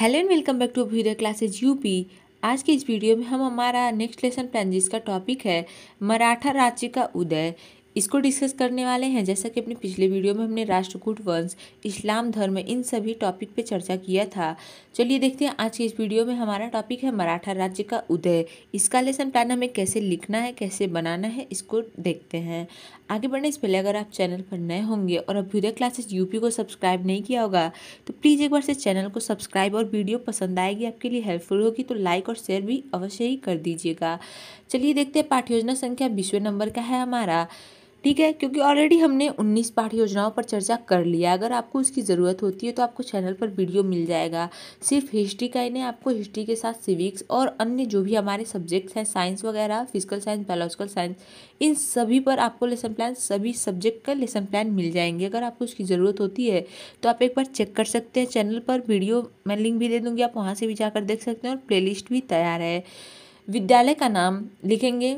hello and welcome back to video classes UP आज की इस वीडियो में हम हमारा नेक्स्ट लेसन प्लान जिसका टॉपिक है मराठा राज्य का उदय इसको डिस्कस करने वाले हैं जैसा कि अपने पिछले वीडियो में हमने राष्ट्रकूट वंश इस्लाम धर्म इन सभी टॉपिक पे चर्चा किया था चलिए देखते हैं आज के इस वीडियो में हमारा टॉपिक है मराठा राज्य का उदय इसका लेसन प्लान हमें कैसे लिखना है कैसे बनाना है इसको देखते हैं आगे बढ़ने से पहले अगर आप चैनल पर नए होंगे और अभ्युदय क्लासेज यूपी को सब्सक्राइब नहीं किया होगा तो प्लीज़ एक बार से चैनल को सब्सक्राइब और वीडियो पसंद आएगी आपके लिए हेल्पफुल होगी तो लाइक और शेयर भी अवश्य ही कर दीजिएगा चलिए देखते हैं पाठ्य योजना संख्या बीसवें नंबर का है हमारा ठीक है क्योंकि ऑलरेडी हमने 19 पाठ योजनाओं पर चर्चा कर लिया अगर आपको उसकी ज़रूरत होती है तो आपको चैनल पर वीडियो मिल जाएगा सिर्फ हिस्ट्री का ही नहीं आपको हिस्ट्री के साथ सिविक्स और अन्य जो भी हमारे सब्जेक्ट्स हैं साइंस वगैरह फिजिकल साइंस बायोलॉजिकल साइंस इन सभी पर आपको लेसन प्लान सभी सब्जेक्ट का लेसन प्लान मिल जाएंगे अगर आपको उसकी ज़रूरत होती है तो आप एक बार चेक कर सकते हैं चैनल पर वीडियो मैं लिंक भी दे दूँगी आप वहाँ से भी जाकर देख सकते हैं और प्ले भी तैयार है विद्यालय का नाम लिखेंगे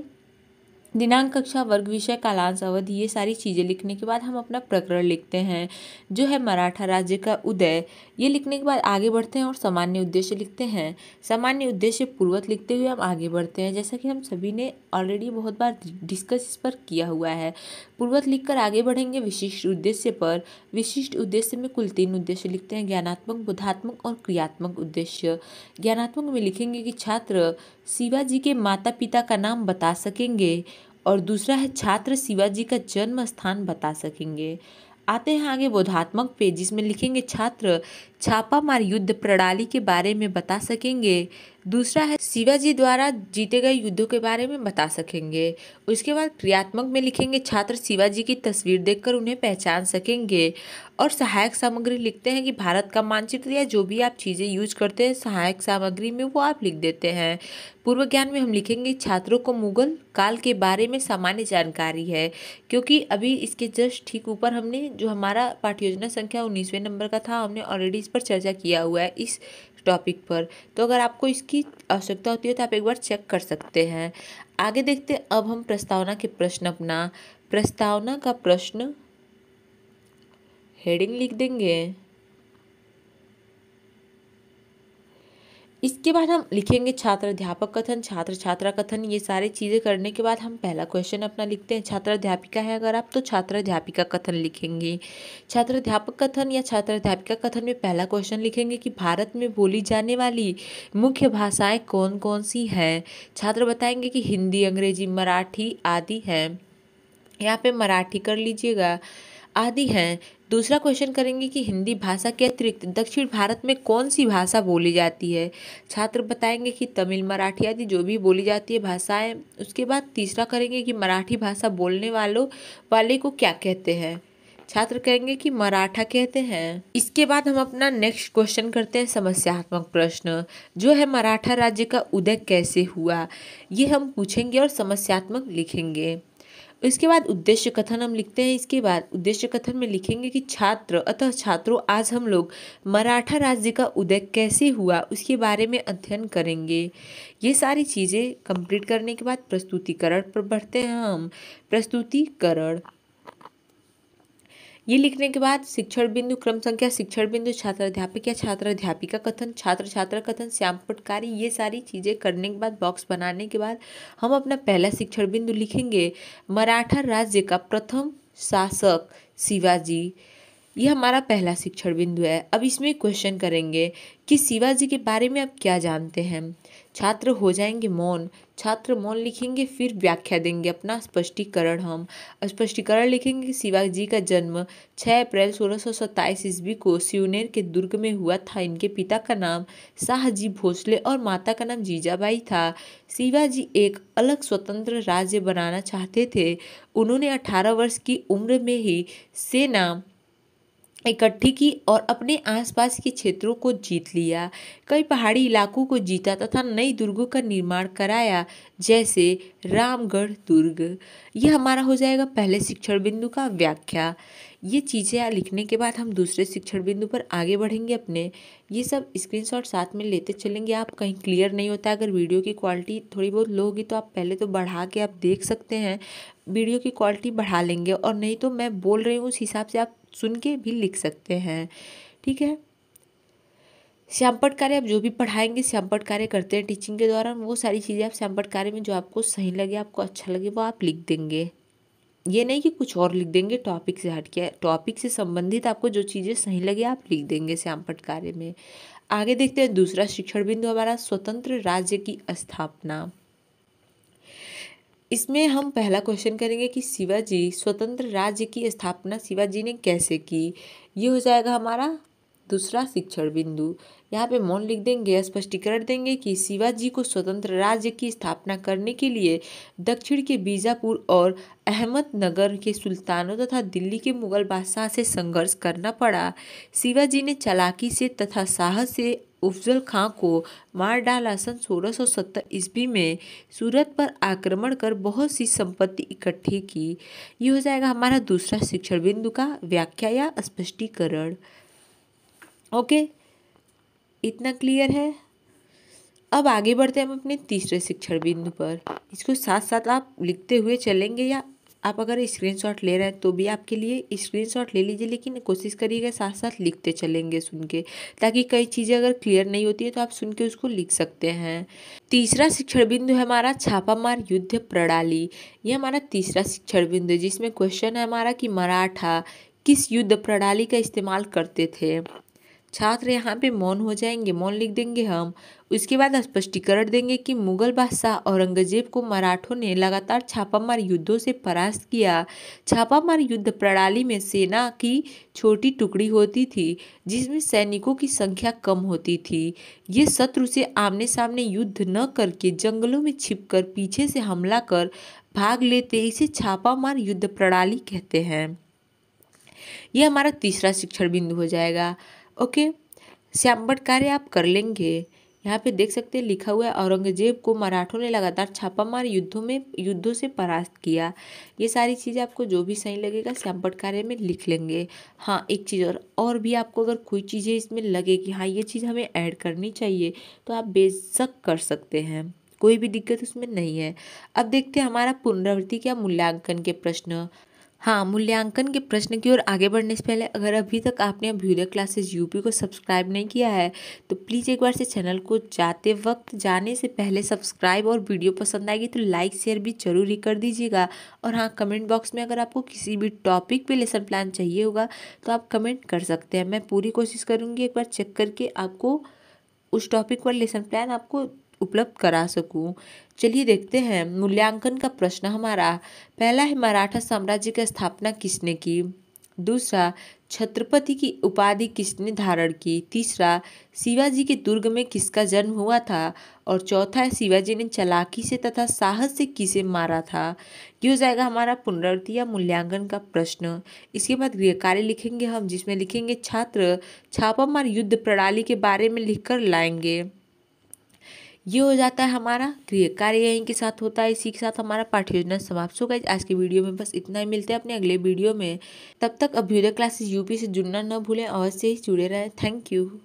दिनांक कक्षा वर्ग विषय कालांश अवधि ये सारी चीज़ें लिखने के बाद हम अपना प्रकरण लिखते हैं जो है मराठा राज्य का उदय ये लिखने के बाद आगे बढ़ते हैं और सामान्य उद्देश्य लिखते हैं सामान्य उद्देश्य पूर्वक लिखते हुए हम आगे बढ़ते हैं जैसा कि हम सभी ने ऑलरेडी बहुत बार डिस्कस इस पर किया हुआ है पूर्वक लिखकर आगे बढ़ेंगे विशिष्ट उद्देश्य पर विशिष्ट उद्देश्य में कुल तीन उद्देश्य लिखते हैं ज्ञानात्मक बुधात्मक और क्रियात्मक उद्देश्य ज्ञानात्मक में लिखेंगे कि छात्र शिवाजी के माता पिता का नाम बता सकेंगे और दूसरा है छात्र शिवाजी का जन्म स्थान बता सकेंगे आते हैं आगे बोधात्मक पे जिसमें लिखेंगे छात्र छापामार युद्ध प्रणाली के बारे में बता सकेंगे दूसरा है शिवाजी द्वारा जीते गए युद्धों के बारे में बता सकेंगे उसके बाद क्रियात्मक में लिखेंगे छात्र शिवाजी की तस्वीर देखकर उन्हें पहचान सकेंगे और सहायक सामग्री लिखते हैं कि भारत का मानचित्र या जो भी आप चीज़ें यूज करते हैं सहायक सामग्री में वो आप लिख देते हैं पूर्व ज्ञान में हम लिखेंगे छात्रों को मुगल काल के बारे में सामान्य जानकारी है क्योंकि अभी इसके जस्ट ठीक ऊपर हमने जो हमारा पाठ्य योजना संख्या उन्नीसवें नंबर का था हमने ऑलरेडी इस पर चर्चा किया हुआ है इस टॉपिक पर तो अगर आपको इसकी आवश्यकता होती है तो आप एक बार चेक कर सकते हैं आगे देखते हैं अब हम प्रस्तावना के प्रश्न अपना प्रस्तावना का प्रश्न हेडिंग लिख देंगे इसके बाद हम लिखेंगे छात्र अध्यापक कथन छात्र छात्रा कथन ये सारी चीज़ें करने के बाद हम पहला क्वेश्चन अपना लिखते हैं छात्र अध्यापिका है अगर आप तो छात्र अध्यापिका कथन लिखेंगे छात्र अध्यापक कथन या छात्र अध्यापिका कथन में पहला क्वेश्चन लिखेंगे कि भारत में बोली जाने वाली मुख्य भाषाएँ कौन कौन सी हैं छात्र बताएंगे कि हिंदी अंग्रेजी मराठी आदि हैं यहाँ पर मराठी कर लीजिएगा आदि हैं दूसरा क्वेश्चन करेंगे कि हिंदी भाषा के अतिरिक्त दक्षिण भारत में कौन सी भाषा बोली जाती है छात्र बताएंगे कि तमिल मराठी आदि जो भी बोली जाती है भाषाएं उसके बाद तीसरा करेंगे कि मराठी भाषा बोलने वालों वाले को क्या कहते हैं छात्र कहेंगे कि मराठा कहते हैं इसके बाद हम अपना नेक्स्ट क्वेश्चन करते हैं समस्यात्मक प्रश्न जो है मराठा राज्य का उदय कैसे हुआ ये हम पूछेंगे और समस्यात्मक लिखेंगे इसके बाद उद्देश्य कथन हम लिखते हैं इसके बाद उद्देश्य कथन में लिखेंगे कि छात्र अतः छात्रों आज हम लोग मराठा राज्य का उदय कैसे हुआ उसके बारे में अध्ययन करेंगे ये सारी चीज़ें कंप्लीट करने के बाद प्रस्तुतिकरण पर बढ़ते हैं हम प्रस्तुतिकरण ये लिखने के बाद शिक्षण बिंदु क्रम संख्या शिक्षण बिंदु छात्र अध्यापक या छात्र अध्यापिका कथन छात्र छात्रा कथन श्यामपट कार्य ये सारी चीज़ें करने के बाद बॉक्स बनाने के बाद हम अपना पहला शिक्षण बिंदु लिखेंगे मराठा राज्य का प्रथम शासक शिवाजी यह हमारा पहला शिक्षण बिंदु है अब इसमें क्वेश्चन करेंगे कि शिवाजी के बारे में आप क्या जानते हैं छात्र हो जाएंगे मौन छात्र मौन लिखेंगे फिर व्याख्या देंगे अपना स्पष्टीकरण हम स्पष्टीकरण लिखेंगे कि शिवाजी का जन्म 6 अप्रैल सोलह सौ सत्ताईस ईस्वी को सिवनेर के दुर्ग में हुआ था इनके पिता का नाम शाहजी भोसले और माता का नाम जीजाबाई था शिवाजी एक अलग स्वतंत्र राज्य बनाना चाहते थे उन्होंने अठारह वर्ष की उम्र में ही सेना इकट्ठी की और अपने आसपास के क्षेत्रों को जीत लिया कई पहाड़ी इलाकों को जीता तथा नई दुर्गों का निर्माण कराया जैसे रामगढ़ दुर्ग यह हमारा हो जाएगा पहले शिक्षण बिंदु का व्याख्या ये चीज़ें लिखने के बाद हम दूसरे शिक्षण बिंदु पर आगे बढ़ेंगे अपने ये सब स्क्रीनशॉट साथ में लेते चलेंगे आप कहीं क्लियर नहीं होता अगर वीडियो की क्वालिटी थोड़ी बहुत लो होगी तो आप पहले तो बढ़ा के आप देख सकते हैं वीडियो की क्वालिटी बढ़ा लेंगे और नहीं तो मैं बोल रही हूँ उस हिसाब से आप सुन के भी लिख सकते हैं ठीक है श्यामपट कार्य आप जो भी पढ़ाएंगे श्यामपट कार्य करते हैं टीचिंग के दौरान वो सारी चीज़ें आप श्यामपट कार्य में जो आपको सही लगे आपको अच्छा लगे वो आप लिख देंगे ये नहीं कि कुछ और लिख देंगे टॉपिक से हट के टॉपिक से संबंधित आपको जो चीज़ें सही लगे आप लिख देंगे श्यामपट कार्य में आगे देखते हैं दूसरा शिक्षण बिंदु हमारा स्वतंत्र राज्य की स्थापना इसमें हम पहला क्वेश्चन करेंगे कि शिवाजी स्वतंत्र राज्य की स्थापना शिवाजी ने कैसे की ये हो जाएगा हमारा दूसरा शिक्षण बिंदु यहाँ पे मौन लिख देंगे स्पष्टीकरण देंगे कि शिवाजी को स्वतंत्र राज्य की स्थापना करने के लिए दक्षिण के बीजापुर और अहमदनगर के सुल्तानों तथा दिल्ली के मुगल बादशाह से संघर्ष करना पड़ा शिवाजी ने चालाकी से तथा साहस से उफजल खां को मार डाला सन सत्तर ईस्वी में सूरत पर आक्रमण कर बहुत सी संपत्ति इकट्ठी की ये हो जाएगा हमारा दूसरा शिक्षण बिंदु का व्याख्या या स्पष्टीकरण ओके इतना क्लियर है अब आगे बढ़ते हैं हम अपने तीसरे शिक्षण बिंदु पर इसको साथ साथ आप लिखते हुए चलेंगे या आप अगर स्क्रीनशॉट ले रहे हैं तो भी आपके लिए स्क्रीनशॉट ले लीजिए लेकिन कोशिश करिएगा साथ साथ लिखते चलेंगे सुन के ताकि कई चीज़ें अगर क्लियर नहीं होती है तो आप सुन के उसको लिख सकते हैं तीसरा शिक्षण बिंदु है हमारा छापामार युद्ध प्रणाली ये हमारा तीसरा शिक्षण बिंदु है जिसमें क्वेश्चन है हमारा कि मराठा किस युद्ध प्रणाली का इस्तेमाल करते थे छात्र यहाँ पे मौन हो जाएंगे मौन लिख देंगे हम उसके बाद स्पष्टीकरण देंगे कि मुगल बादशाह औरंगजेब को मराठों ने लगातार छापामार युद्धों से परास्त किया छापामार युद्ध प्रणाली में सेना की छोटी टुकड़ी होती थी जिसमें सैनिकों की संख्या कम होती थी ये शत्रु से आमने सामने युद्ध न करके जंगलों में छिप पीछे से हमला कर भाग लेते इसे छापामार युद्ध प्रणाली कहते हैं यह हमारा तीसरा शिक्षण बिंदु हो जाएगा ओके श्यामबट कार्य आप कर लेंगे यहाँ पे देख सकते हैं लिखा हुआ है औरंगजेब को मराठों ने लगातार छापामार युद्धों में युद्धों से परास्त किया ये सारी चीज़ें आपको जो भी सही लगेगा श्यामपट कार्य में लिख लेंगे हाँ एक चीज़ और और भी आपको अगर कोई चीज़ें इसमें लगे कि हाँ ये चीज़ हमें ऐड करनी चाहिए तो आप बेशक कर सकते हैं कोई भी दिक्कत उसमें नहीं है अब देखते हैं हमारा पुनरावृत्ति क्या मूल्यांकन के प्रश्न हाँ मूल्यांकन के प्रश्न की ओर आगे बढ़ने से पहले अगर अभी तक आपने अभ्युदय क्लासेस यूपी को सब्सक्राइब नहीं किया है तो प्लीज़ एक बार से चैनल को जाते वक्त जाने से पहले सब्सक्राइब और वीडियो पसंद आएगी तो लाइक शेयर भी जरूर ही कर दीजिएगा और हाँ कमेंट बॉक्स में अगर आपको किसी भी टॉपिक पे लेसन प्लान चाहिए होगा तो आप कमेंट कर सकते हैं मैं पूरी कोशिश करूँगी एक बार चेक करके आपको उस टॉपिक पर लेसन प्लान आपको उपलब्ध करा सकूं चलिए देखते हैं मूल्यांकन का प्रश्न हमारा पहला है मराठा साम्राज्य की स्थापना किसने की दूसरा छत्रपति की उपाधि किसने धारण की तीसरा शिवाजी के दुर्ग में किसका जन्म हुआ था और चौथा है शिवाजी ने चलाकी से तथा साहस से किसे मारा था ये हो जाएगा हमारा पुनरावृत्ति या मूल्यांकन का प्रश्न इसके बाद गृह कार्य लिखेंगे हम जिसमें लिखेंगे छात्र छापामार युद्ध प्रणाली के बारे में लिखकर लाएंगे ये हो जाता है हमारा क्रिय कार्य यहीं के साथ होता है इसी के साथ हमारा पाठ्य योजना समाप्त होगा आज के वीडियो में बस इतना ही मिलते हैं अपने अगले वीडियो में तब तक अभ्युदय क्लासेस यूपी से जुड़ना न भूलें अवश्य ही जुड़े रहें थैंक यू